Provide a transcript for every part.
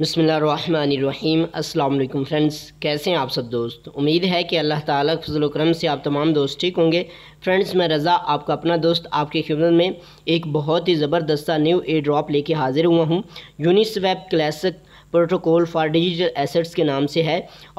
बसमीम अल्लाम फ्रेंड्स कैसे हैं आप सब दोस्त उम्मीद है कि अल्लाह ताला फजल करम से आप तमाम दोस्त ठीक होंगे फ्रेंड्स मैं रज़ा आपका अपना दोस्त आपकी खिदत में एक बहुत ही ज़बरदस्ता न्यू ए ड्रॉप लेके हाज़िर हुआ हूँ यूनिसवेब classic protocol for digital assets के नाम से है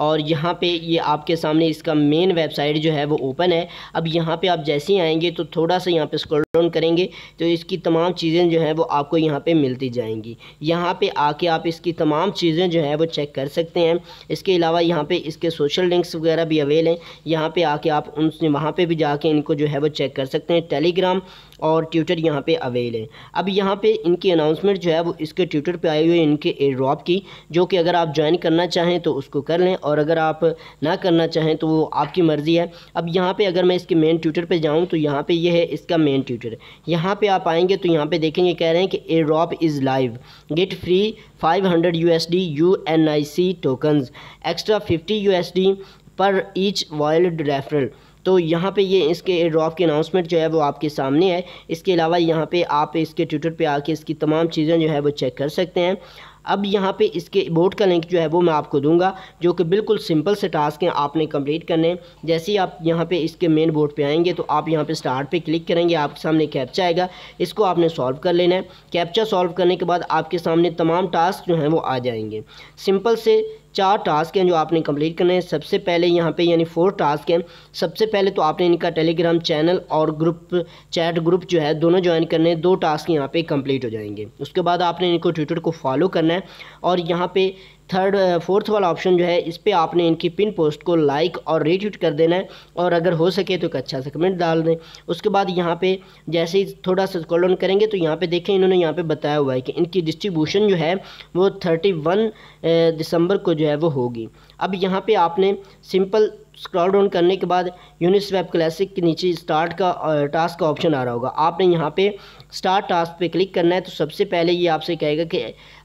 और यहाँ पे ये आपके सामने इसका मेन वेबसाइट जो है वो ओपन है अब यहाँ पे आप जैसे ही आएंगे तो थोड़ा सा यहाँ पे स्क्रॉल डाउन करेंगे तो इसकी तमाम चीज़ें जो हैं वो आपको यहाँ पे मिलती जाएंगी यहाँ पे आके आप इसकी तमाम चीज़ें जो है वो चेक कर सकते हैं इसके अलावा यहाँ पर इसके सोशल लिंक्स वगैरह भी अवेल हैं यहाँ पर आके आप उन वहाँ पर भी जाके इनको जो है वो चेक कर सकते हैं टेलीग्राम और ट्विटर यहाँ पे अवेल है अब यहाँ पे इनकी अनाउंसमेंट जो है वो इसके ट्विटर पे आई हुई है इनके एयर ड्रॉप की जो कि अगर आप ज्वाइन करना चाहें तो उसको कर लें और अगर आप ना करना चाहें तो वो आपकी मर्ज़ी है अब यहाँ पर अगर मैं इसके मेन ट्विटर पर जाऊँ तो यहाँ पर यह है इसका मेन ट्विटर यहाँ पर आप आएँगे तो यहाँ पर देखेंगे कह रहे हैं कि airdrop is live get free five hundred U S D U N I C tokens extra fifty U S D पर ईच वाइल्ड रेफरल तो यहाँ पे ये इसके ड्रॉप की अनाउंसमेंट जो है वो आपके सामने है इसके अलावा यहाँ पे आप इसके ट्विटर पे आके इसकी तमाम चीज़ें जो है वो चेक कर सकते हैं अब यहाँ पे इसके बोर्ड का लिंक जो है वो मैं आपको दूंगा जो कि बिल्कुल सिंपल से टास्क हैं आपने कंप्लीट करने जैसे ही आप यहाँ पे इसके मेन बोर्ड पे आएंगे तो आप यहाँ पे स्टार्ट पे क्लिक करेंगे आपके सामने कैप्चा आएगा इसको आपने सॉल्व कर लेना है कैप्चा सॉल्व करने के बाद आपके सामने तमाम टास्क जो हैं वो आ जाएंगे सिंपल से चार टास्क हैं जो आपने कंप्लीट करने हैं सबसे पहले यहाँ पे यानी फोर टास्क हैं सबसे पहले तो आपने इनका टेलीग्राम चैनल और ग्रुप चैट ग्रुप जो है दोनों ज्वाइन करने हैं दो टास्क यहाँ पे कंप्लीट हो जाएंगे उसके बाद आपने इनको ट्विटर को फॉलो करना है और यहाँ पे थर्ड फोर्थ uh, वाला ऑप्शन जो है इस पर आपने इनकी पिन पोस्ट को लाइक और रीट्वीट कर देना है और अगर हो सके तो एक अच्छा सा कमेंट डाल दें उसके बाद यहाँ पे जैसे ही थोड़ा सा स्कॉल ऑन करेंगे तो यहाँ पे देखें इन्होंने यहाँ पे बताया हुआ है कि इनकी डिस्ट्रीब्यूशन जो है वो थर्टी वन uh, दिसंबर को जो है वो होगी अब यहाँ पर आपने सिंपल स्क्रॉल डाउन करने के बाद यूनिस्वैप क्लासिक के नीचे स्टार्ट का टास्क का ऑप्शन आ रहा होगा आपने यहाँ पे स्टार्ट टास्क पे क्लिक करना है तो सबसे पहले ये आपसे कहेगा कि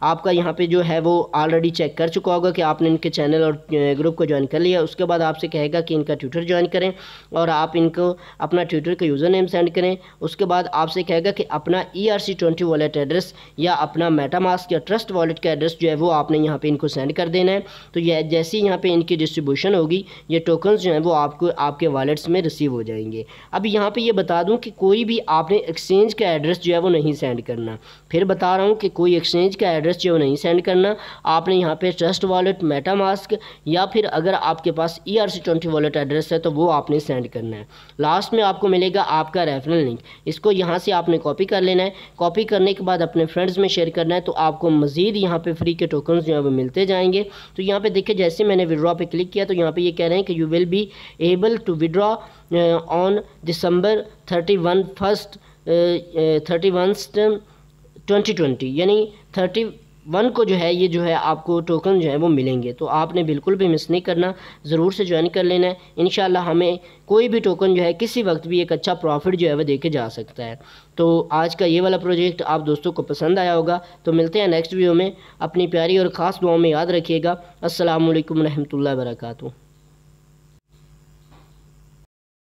आपका यहाँ पे जो है वो ऑलरेडी चेक कर चुका होगा कि आपने इनके चैनल और ग्रुप को ज्वाइन कर लिया उसके बाद आपसे कहेगा कि इनका ट्विटर ज्वाइन करें और आप इनको अपना ट्विटर का यूज़र नेम सेंड करें उसके बाद आपसे कहेगा कि अपना E R C twenty wallet address या अपना मेटामास्क या ट्रस्ट वॉलेट का एड्रेस जो है वो आपने यहाँ पर इनको सेंड कर देना है तो यह जैसे ही यहाँ पर इनकी डिस्ट्रीब्यूशन होगी ये टोकन टोकन्स जो हैं वो आपको आपके वॉलेट्स में रिसीव हो जाएंगे अब यहाँ पे ये बता दूँ कि कोई भी आपने एक्सचेंज का एड्रेस जो है वो नहीं सेंड करना फिर बता रहा हूँ कि कोई एक्सचेंज का एड्रेस जो है नहीं सेंड करना आपने यहाँ पे ट्रस्ट वॉलेट मेटामास्क या फिर अगर आपके पास E R C twenty wallet address है तो वो आपने सेंड करना है लास्ट में आपको मिलेगा आपका रेफरल लिंक इसको यहाँ से आपने कॉपी कर लेना है कॉपी करने के बाद अपने फ्रेंड्स में शेयर करना है तो आपको मज़ीद यहाँ पर फ्री के टोकन जो है वो मिलते जाएंगे तो यहाँ पर देखिए जैसे मैंने विड्रॉ पर क्लिक किया तो यहाँ पर ये कह रहे हैं कि you will be able to withdraw on December thirty one first thirty one twenty twenty यानी थर्टी वन को जो है ये जो है आपको टोकन जो है वो मिलेंगे तो आपने बिल्कुल भी मिस नहीं करना ज़रूर से ज्वाइन कर लेना है इन हमें कोई भी टोकन जो है किसी वक्त भी एक अच्छा प्रॉफिट जो है वह देके जा सकता है तो आज का ये वाला प्रोजेक्ट आप दोस्तों को पसंद आया होगा तो मिलते हैं नेक्स्ट वीडियो में अपनी प्यारी और ख़ास दुआ में याद रखिएगा असलकम वरहमल वर्का